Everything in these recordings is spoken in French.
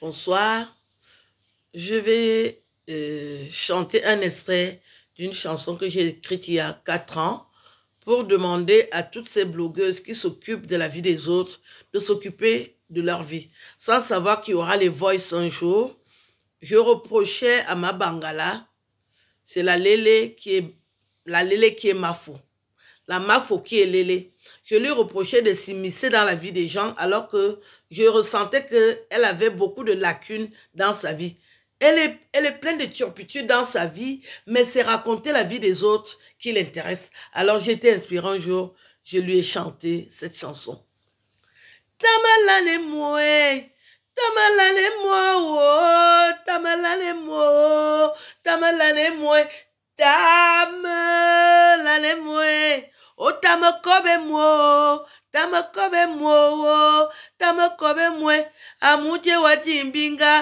Bonsoir. Je vais euh, chanter un extrait d'une chanson que j'ai écrite il y a 4 ans pour demander à toutes ces blogueuses qui s'occupent de la vie des autres de s'occuper de leur vie, sans savoir qu'il y aura les voices un jour. Je reprochais à ma Bangala, c'est la Lélé qui est, la qui est ma faute la Mafoki Lélé, Je lui reprochais de s'immiscer dans la vie des gens alors que je ressentais qu'elle avait beaucoup de lacunes dans sa vie. Elle est, pleine de turpitude dans sa vie, mais c'est raconter la vie des autres qui l'intéresse. Alors j'étais inspirée un jour, je lui ai chanté cette chanson. Tamalane moué, tamalane moe, oh, tamalane tamalane tamalane ta O otamekobe muo tamekobe muowo tamekobe mue amudze wadzimbinga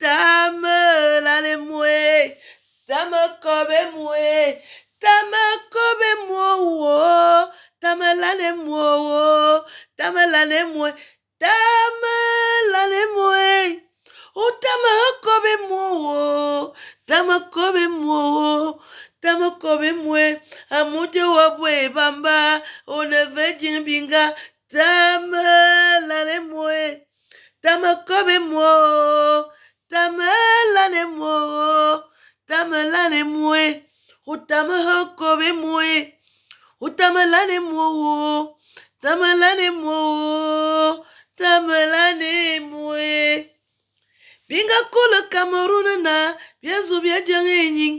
tame lale mue tamekobe mue tamekobe muowo tame lale muowo tame lale mue tame lale mue o tamekobe muowo tamekobe muowo. tamoko be mue amute wa bue bamba one ve jin binga tama lane mue tamoko be mo tama lane mo tama lane mue o tama hoko be mue o tama lane mo o tama lane mo o tama lane mue binga kula kamaruna na biezu biajang enying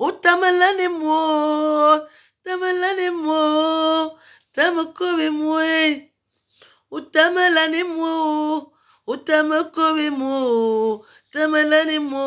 O oh, tamalani mo tamalane mo tamakobe O oh, tamalani mo oh, tamakobe mo tamalane mo